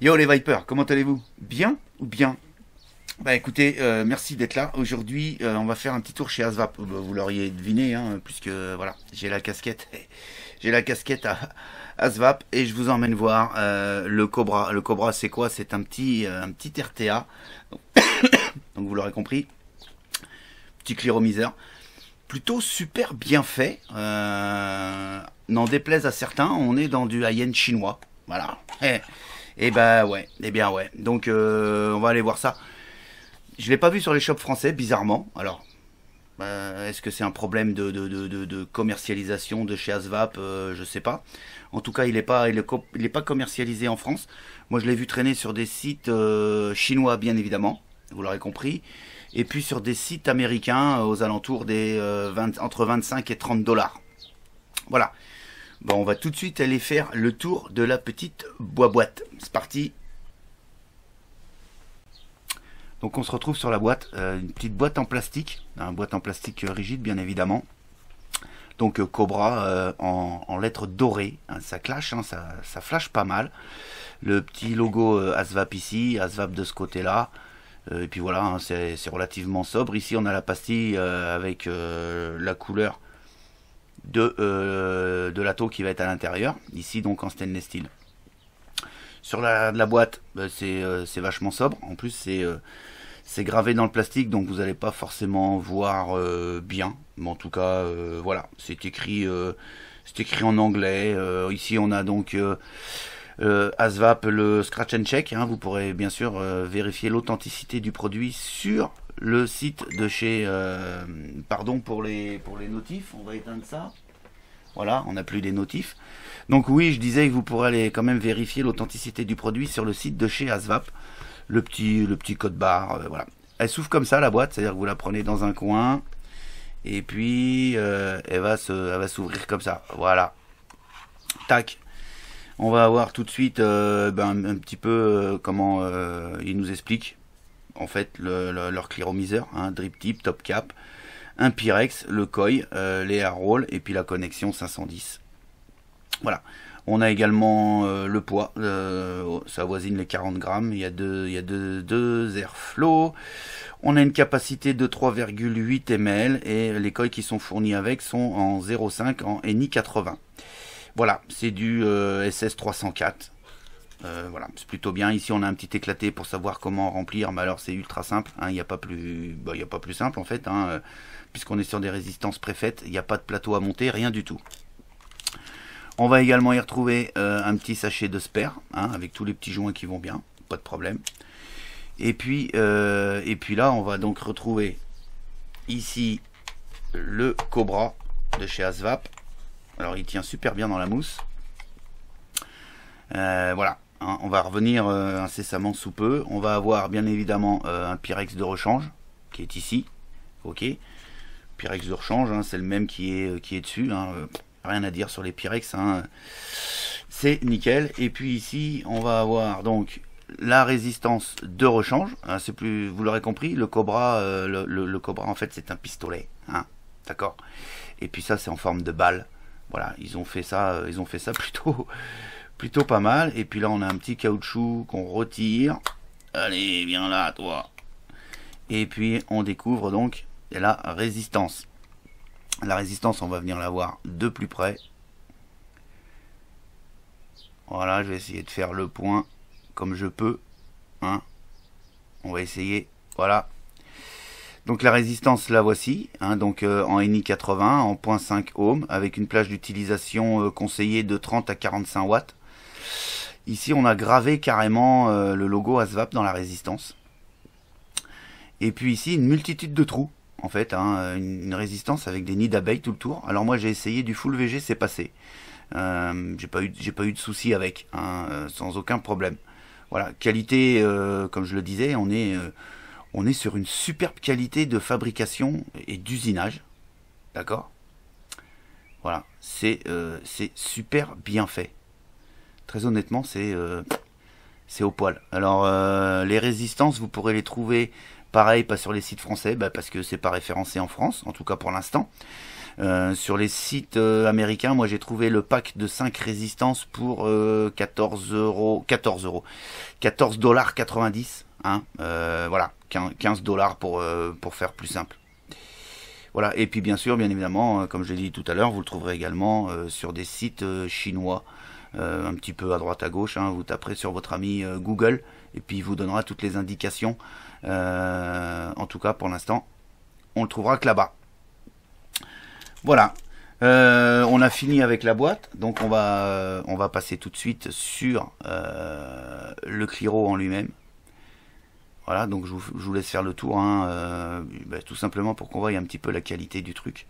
Yo les Vipers, comment allez-vous Bien ou bien Bah écoutez, euh, merci d'être là. Aujourd'hui, euh, on va faire un petit tour chez Asvap. Euh, bah, vous l'auriez deviné, hein, puisque voilà, j'ai la casquette. J'ai la casquette à Asvap et je vous emmène voir le Cobra. Le Cobra, c'est quoi C'est un petit, un petit RTA. Donc, vous l'aurez compris. Petit cléromiseur. Plutôt super bien fait. N'en déplaise à certains, on est dans du high chinois. Voilà. Eh, et eh bah ben, ouais, et eh bien ouais. Donc euh, on va aller voir ça. Je l'ai pas vu sur les shops français, bizarrement. Alors, euh, est-ce que c'est un problème de, commercialisation de chez Asvap Je euh, Je sais pas. En tout cas, il n'est pas, il pas commercialisé en France. Moi, je l'ai vu traîner sur des sites chinois, bien évidemment. Vous l'aurez compris. Et puis sur des sites américains aux alentours des entre 25 et 30 dollars. Voilà. Bon, on va tout de suite aller faire le tour de la petite boîte. C'est parti donc on se retrouve sur la boîte, euh, une petite boîte en plastique, une hein, boîte en plastique euh, rigide bien évidemment. Donc euh, Cobra en, lettres dorées, hein, ça clash, hein, ça, flash pas mal. Le petit logo ASVAP ici, ASVAP de ce côté-là. et puis voilà, c'est relativement sobre. Ici on a la pastille avec la couleur de, euh, de la taux qui va être à l'intérieur, ici donc en stainless steel. Sur la, boîte, euh, euh, c'est vachement sobre, en plus c'est gravé dans le plastique, donc vous n'allez pas forcément voir bien, mais en tout cas, voilà, c'est écrit, écrit en anglais, ici on a donc... Euh, ASVAP le scratch and check. Hein. vous pourrez bien sûr vérifier l'authenticité du produit sur le site de chez. Euh, pardon pour les, pour les notifs, on va éteindre ça. Voilà, on n'a plus les notifs. Donc oui, je disais que vous pourrez aller quand même vérifier l'authenticité du produit sur le site de chez Asvap. Le petit, le petit code barre, euh, voilà. Elle s'ouvre comme ça la boîte, c'est-à-dire que vous la prenez dans un coin et puis euh, elle va se, elle va s'ouvrir comme ça. Voilà. Tac. On va voir tout de suite ben, un petit peu comment il nous explique en fait leur clearomiseur, un hein, drip tip, top cap, un Pyrex, le coil, euh, les air roll et puis la connexion 510. Voilà. On a également euh, le poids, euh, oh, ça avoisine les 40 grammes, il y a deux, il y deux, deux Airflow. On a une capacité de 3,8 ml et les coils qui sont fournis avec sont en 0,5 en ni 80. Voilà, c'est du SS304. Euh, voilà, c'est plutôt bien. Ici, on a un petit éclaté pour savoir comment remplir. Mais bah, alors, c'est ultra simple. Hein. Il n'y bah, a pas plus, simple en fait, hein, euh, puisqu'on est sur des résistances préfaites. Il n'y a pas de plateau à monter, rien du tout. On va également y retrouver euh, un petit sachet de sper hein, avec tous les petits joints qui vont bien, pas de problème. Et puis, et puis là, on va donc retrouver ici le Cobra de chez Asvap. Alors, il tient super bien dans la mousse. voilà, Hein, on va revenir euh, incessamment sous peu. On va avoir bien évidemment euh, un Pyrex de rechange qui est ici. Ok. Pyrex de rechange, hein, c'est le même qui est, euh, qui est dessus. Hein, rien à dire sur les Pyrex. C'est nickel. Et puis ici, on va avoir donc la résistance de rechange. c'est plus, vous l'aurez compris, le Cobra, le, le, Cobra en fait c'est un pistolet. D'accord. Et puis ça, c'est en forme de balle. Voilà, ils ont fait ça, ils ont fait ça plutôt plutôt pas mal. Et puis là, on a un petit caoutchouc qu'on retire. Allez, viens là, toi. Et puis, on découvre donc la résistance. La résistance, on va venir la voir de plus près. Voilà, je vais essayer de faire le point comme je peux. Hein. On va essayer. Voilà. Donc la résistance, la voici. Hein, donc euh, en NI 80, en 0.5 ohm, avec une plage d'utilisation euh, conseillée de 30 à 45 watts. Ici, on a gravé carrément euh, le logo ASVAP dans la résistance. Et puis ici, une multitude de trous, en fait, hein, une, résistance avec des nids d'abeilles tout le tour. Alors moi, j'ai essayé du full VG, c'est passé. Euh, j'ai pas eu, de soucis avec, hein, euh, sans aucun problème. Voilà, qualité, comme je le disais, on est, on est sur une superbe qualité de fabrication et d'usinage, d'accord. Voilà, c'est super bien fait très honnêtement, euh, c'est au poil. Alors, euh, les résistances, vous pourrez les trouver pareil, pas sur les sites français, bah, parce que c'est pas référencé en France, en tout cas pour l'instant. Euh, sur les sites américains, moi j'ai trouvé le pack de 5 résistances pour 14 euros, 14 euros, 14 dollars 90, hein, voilà, 15 dollars pour, pour faire plus simple. Voilà, et puis bien sûr, bien évidemment, comme je l'ai dit tout à l'heure, vous le trouverez également sur des sites chinois. Euh, un petit peu à droite à gauche. Hein. vous taperez sur votre ami euh, Google et puis il vous donnera toutes les indications. Euh, en tout cas, pour l'instant, on le trouvera que là-bas. Voilà, on a fini avec la boîte, donc on va, on va passer tout de suite sur le Cliro en lui-même. Voilà, donc je vous, laisse faire le tour, hein. bah, tout simplement pour qu'on voie un petit peu la qualité du truc.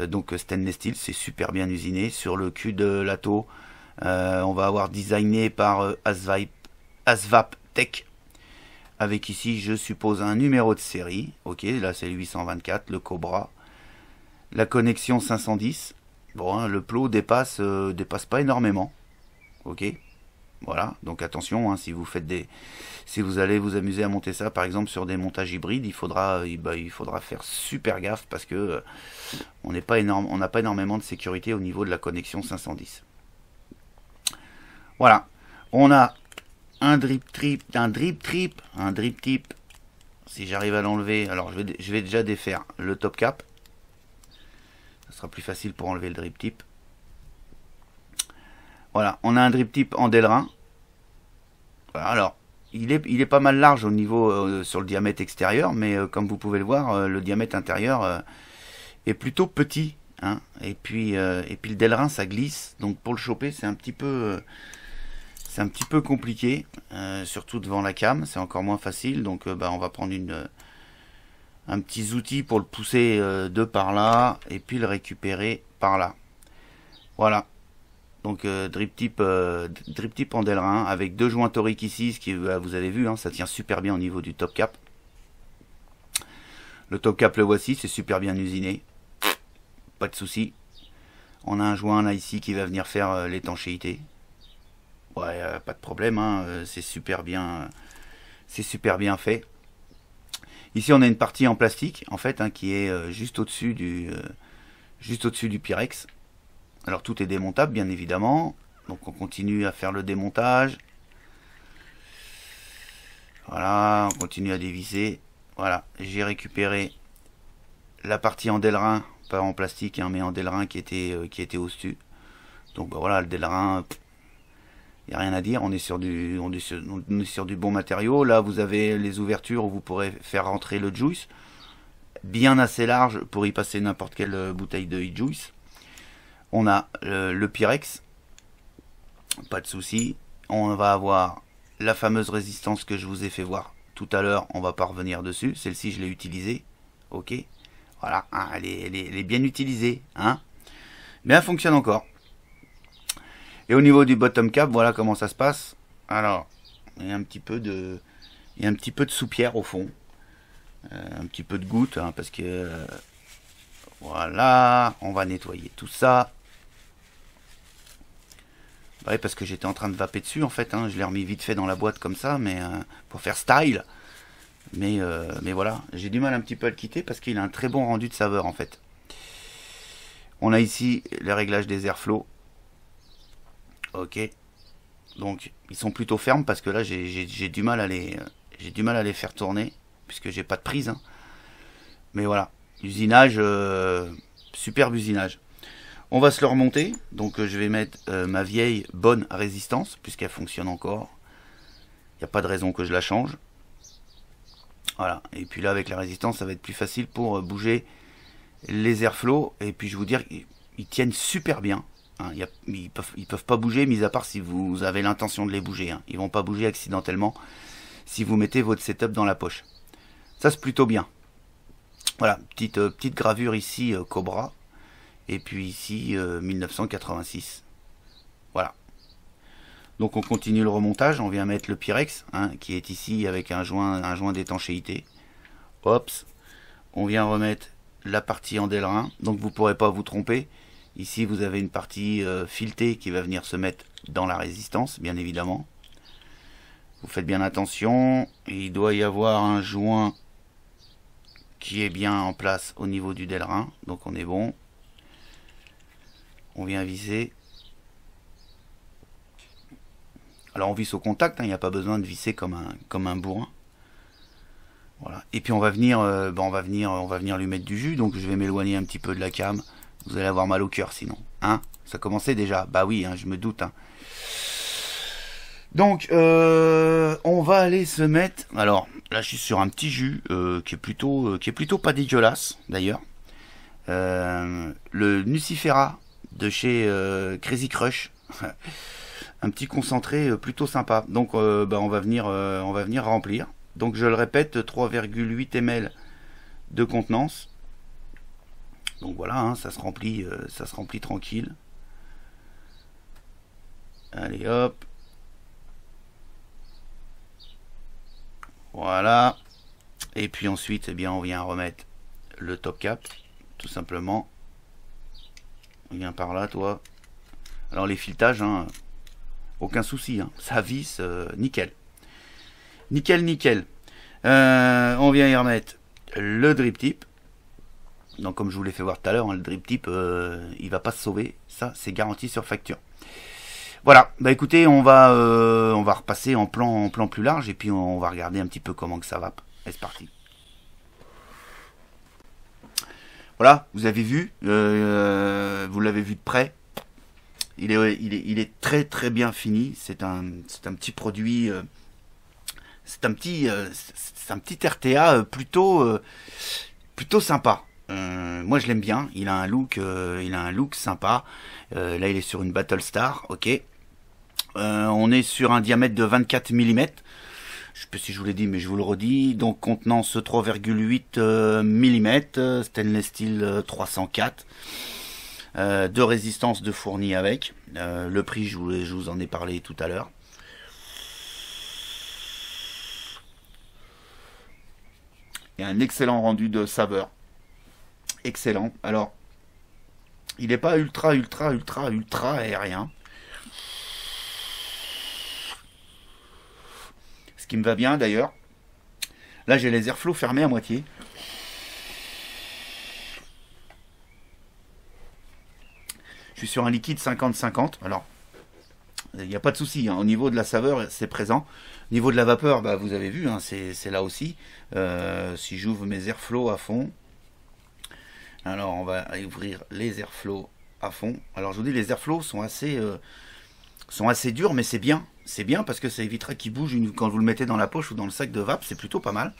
donc stainless steel, c'est super bien usiné. Sur le cul de l'Ato, euh, on va avoir designé par euh, Asvap, Tech avec ici, je suppose, un numéro de série. Ok, là c'est 824, le Cobra. La connexion 510. Bon, hein, le plot dépasse, euh, dépasse pas énormément. Ok, voilà. Donc attention, hein, si vous faites des, si vous allez vous amuser à monter ça, par exemple sur des montages hybrides, il faudra, bah, il faudra faire super gaffe parce que on pas énorme, on n'a pas énormément de sécurité au niveau de la connexion 510. Voilà. On a un drip trip, un drip trip, un drip tip. Si j'arrive à l'enlever, alors je vais, déjà défaire le top cap. Ce sera plus facile pour enlever le drip tip. Voilà, on a un drip tip en delrin. alors, il est, il est pas mal large au niveau euh, sur le diamètre extérieur, mais euh, comme vous pouvez le voir, euh, le diamètre intérieur est plutôt petit. Hein. et, puis, et puis le delrin ça glisse. Donc pour le choper, c'est un petit peu c'est un petit peu compliqué, euh, surtout devant la cam, c'est encore moins facile. Donc euh, bah, on va prendre une, euh, un petit outil pour le pousser de par là et puis le récupérer par là. Voilà. Donc drip tip, drip tip en avec deux joints toriques ici, ce qui vous avez vu, hein, ça tient super bien au niveau du top cap. Le top cap le voici, c'est super bien usiné, pas de souci. On a un joint là ici qui va venir faire l'étanchéité ouais, euh, pas de problème, hein, euh, c'est super bien, c'est super bien fait. Ici, on a une partie en plastique, en fait, hein, qui est euh, juste au-dessus du, juste au-dessus du Pyrex. Alors tout est démontable, bien évidemment. Donc on continue à faire le démontage. Voilà, on continue à déviser Voilà, j'ai récupéré la partie en delrin pas en plastique, hein, mais en délerin qui était, qui était au-dessus. Donc bah, voilà, le delrin il n'y a rien à dire, on est, sur du, on sur, du bon matériau. Là, vous avez les ouvertures où vous pourrez faire rentrer le juice, bien assez large pour y passer n'importe quelle bouteille de juice. On a euh, le Pyrex, pas de souci. On va avoir la fameuse résistance que je vous ai fait voir tout à l'heure, on va pas revenir dessus. Celle-ci, je l'ai utilisée, ok. Voilà, ah, elle, est, elle, est, bien utilisée, hein. Mais elle fonctionne encore. Et au niveau du bottom cap, voilà comment ça se passe. Alors, il y a un petit peu de, il y a un petit peu de soupière au fond. Euh, un petit peu de goutte, hein, parce que... voilà, on va nettoyer tout ça. Bah parce que j'étais en train de vaper dessus, en fait. Hein. je l'ai remis vite fait dans la boîte comme ça, mais euh, pour faire style. Mais, euh, mais voilà, j'ai du mal un petit peu à le quitter, parce qu'il a un très bon rendu de saveur, en fait. On a ici le réglage des airflows. Ok. Donc ils sont plutôt fermes parce que là j'ai du mal à les j'ai du mal à les faire tourner puisque j'ai pas de prise. Hein. Mais voilà, usinage, euh, superbe usinage. On va se le remonter. Donc euh, je vais mettre euh, ma vieille bonne résistance puisqu'elle fonctionne encore. Il n'y a pas de raison que je la change. Voilà. Et puis là avec la résistance ça va être plus facile pour bouger les airflows. Et puis je vous dire ils tiennent super bien. Hein, ils, peuvent, peuvent pas bouger, mis à part si vous avez l'intention de les bouger. Hein. Ils vont pas bouger accidentellement si vous mettez votre setup dans la poche. Ça c'est plutôt bien. Voilà, petite, euh, petite gravure ici euh, Cobra. Et puis ici 1986. Euh, voilà. Donc on continue le remontage, on vient mettre le Pyrex, hein, qui est ici avec un joint, un joint d'étanchéité. Hop, On vient remettre la partie en Delrin. donc vous ne pourrez pas vous tromper. Ici, vous avez une partie euh, filetée qui va venir se mettre dans la résistance, bien évidemment. Vous faites bien attention. Il doit y avoir un joint qui est bien en place au niveau du Delrin. Donc on est bon. On vient visser. Alors on visse au contact, hein, il n'y a pas besoin de visser comme un, comme un bourrin. Voilà. Et puis on va venir, euh, ben, on va venir, on va venir lui mettre du jus. Donc je vais m'éloigner un petit peu de la cam. Vous allez avoir mal au cœur sinon. Hein Ça commençait déjà. Bah oui, hein, je me doute. Hein. Donc, euh, on va aller se mettre. Alors, là, je suis sur un petit jus euh, qui est plutôt, euh, qui est plutôt pas dégueulasse d'ailleurs. le Nucifera de chez Crazy Crush, un petit concentré plutôt sympa. Donc, bah, on va venir, on va venir remplir. Donc, je le répète, 3,8 ml de contenance. Donc voilà, hein, ça se remplit, euh, ça se remplit tranquille. Allez hop. Voilà. Et puis ensuite, eh bien, on vient remettre le top cap, tout simplement. On vient par là, toi. Alors les filetages, hein, aucun souci, hein. ça visse, euh, nickel. Nickel, nickel. Euh, on vient y remettre le drip tip. Donc comme je vous l'ai fait voir tout à l'heure, hein, le drip tip, il euh, il va pas se sauver. Ça, c'est garanti sur facture. Voilà, bah, écoutez, on va euh, on va repasser en plan en plan plus large et puis on va regarder un petit peu comment que ça va. c'est parti. Voilà, vous avez vu, euh, vous l'avez vu de près. Il est, il est, très très bien fini. C'est un, petit produit c'est un petit un petit RTA plutôt plutôt sympa. Euh, moi je l'aime bien, il a un look, euh, il a un look sympa. Euh, là il est sur une Battlestar, ok. on est sur un diamètre de 24 mm. Je sais pas si je vous l'ai dit, mais je vous le redis. Donc contenant ce 3,8 mm, stainless steel 304. de résistance de fourni avec. le prix, je vous, je vous en ai parlé tout à l'heure. Il a un excellent rendu de saveur excellent. Alors, il n'est pas ultra, ultra, ultra, ultra aérien. Ce qui me va bien d'ailleurs. Là, j'ai les airflows fermés à moitié. Je suis sur un liquide 50-50. Alors, il n'y a pas de souci. Hein. Au niveau de la saveur, c'est présent. Au niveau de la vapeur, bah, vous avez vu, hein, c'est là aussi. Euh, si j'ouvre mes airflows à fond, alors on va ouvrir les airflow à fond. Alors je vous dis les airflow sont assez euh, sont assez durs mais c'est bien. C'est bien parce que ça évitera qu'ils bougent quand vous le mettez dans la poche ou dans le sac de vape, c'est plutôt pas mal.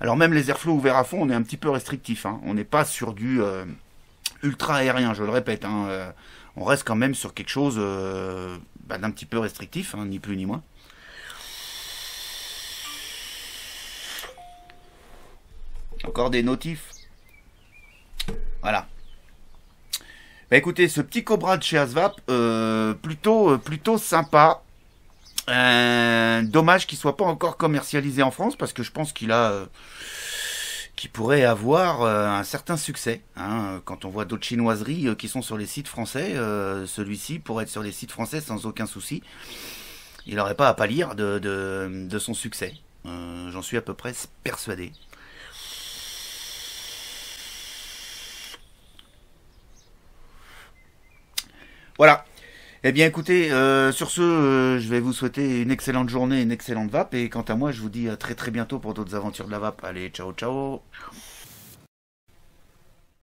Alors même les airflow ouverts à fond, on est un petit peu restrictif. Hein. On n'est pas sur du euh, ultra aérien, je le répète. Hein. Euh, on reste quand même sur quelque chose bah, d'un petit peu restrictif, hein, ni plus ni moins. Encore des notifs. Voilà. Bah, écoutez, ce petit Cobra de chez Asvap, euh, plutôt, euh, plutôt sympa. Euh, dommage qu'il soit pas encore commercialisé en France parce que je pense qu'il a, qu'il pourrait avoir un certain succès. Hein. Quand on voit d'autres chinoiseries qui sont sur les sites français, celui-ci pourrait être sur les sites français sans aucun souci. Il n'aurait pas à pâlir de, de son succès. J'en suis à peu près persuadé. Voilà. Eh bien, écoutez, euh, sur ce, euh, je vais vous souhaiter une excellente journée, une excellente vape. Et quant à moi, je vous dis à très très bientôt pour d'autres aventures de la vape. Allez, ciao, ciao.